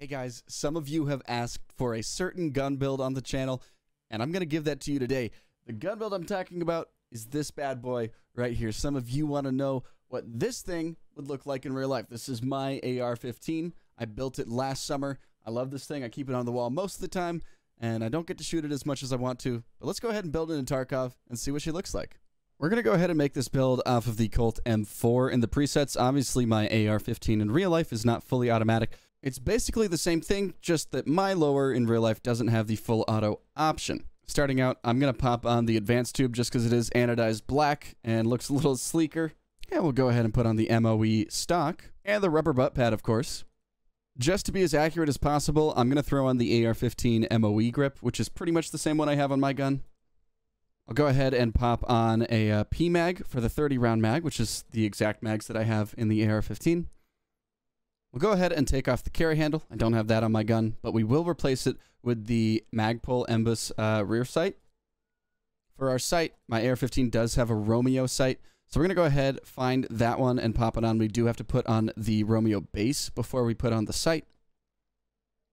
Hey guys, some of you have asked for a certain gun build on the channel, and I'm going to give that to you today. The gun build I'm talking about is this bad boy right here. Some of you want to know what this thing would look like in real life. This is my AR-15. I built it last summer. I love this thing. I keep it on the wall most of the time, and I don't get to shoot it as much as I want to. But let's go ahead and build it in Tarkov and see what she looks like. We're going to go ahead and make this build off of the Colt M4 in the presets. Obviously, my AR-15 in real life is not fully automatic, it's basically the same thing, just that my lower in real life doesn't have the full auto option. Starting out, I'm going to pop on the advanced tube just because it is anodized black and looks a little sleeker. And we'll go ahead and put on the MOE stock and the rubber butt pad, of course. Just to be as accurate as possible, I'm going to throw on the AR-15 MOE grip, which is pretty much the same one I have on my gun. I'll go ahead and pop on a uh, P mag for the 30 round mag, which is the exact mags that I have in the AR-15. We'll go ahead and take off the carry handle. I don't have that on my gun, but we will replace it with the Magpul Embus uh, rear sight. For our sight, my AR-15 does have a Romeo sight, so we're going to go ahead, find that one, and pop it on. We do have to put on the Romeo base before we put on the sight.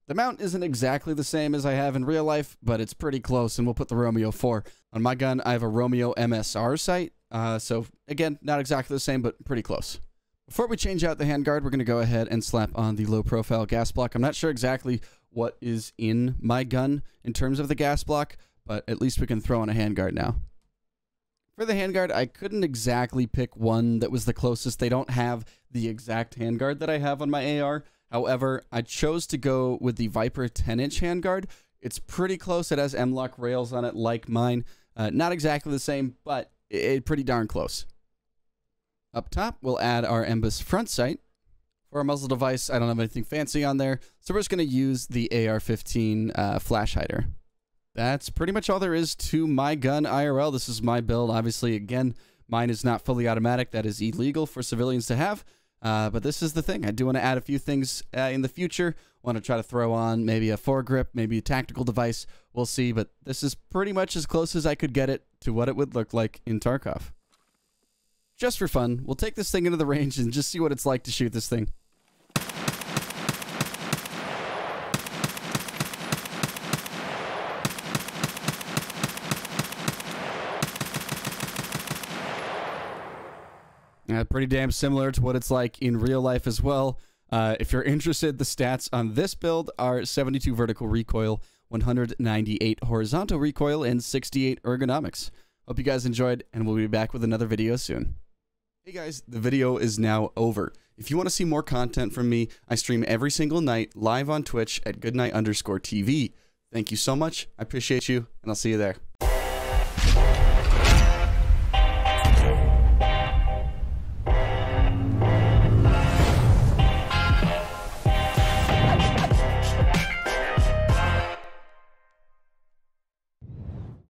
The mount isn't exactly the same as I have in real life, but it's pretty close, and we'll put the Romeo 4. On my gun, I have a Romeo MSR sight, uh, so again, not exactly the same, but pretty close. Before we change out the handguard, we're going to go ahead and slap on the low profile gas block. I'm not sure exactly what is in my gun in terms of the gas block, but at least we can throw on a handguard now. For the handguard, I couldn't exactly pick one that was the closest. They don't have the exact handguard that I have on my AR. However, I chose to go with the Viper 10-inch handguard. It's pretty close. It has M-Lock rails on it like mine. Uh, not exactly the same, but it, it pretty darn close. Up top, we'll add our Embus front sight. For our muzzle device, I don't have anything fancy on there, so we're just going to use the AR-15 uh, flash hider. That's pretty much all there is to my gun IRL. This is my build. Obviously, again, mine is not fully automatic. That is illegal for civilians to have. Uh, but this is the thing. I do want to add a few things uh, in the future. Want to try to throw on maybe a foregrip, maybe a tactical device. We'll see. But this is pretty much as close as I could get it to what it would look like in Tarkov just for fun, we'll take this thing into the range and just see what it's like to shoot this thing. Yeah, pretty damn similar to what it's like in real life as well. Uh, if you're interested, the stats on this build are 72 vertical recoil, 198 horizontal recoil, and 68 ergonomics. Hope you guys enjoyed, and we'll be back with another video soon. Hey guys, the video is now over. If you want to see more content from me, I stream every single night live on Twitch at goodnight underscore TV. Thank you so much. I appreciate you, and I'll see you there.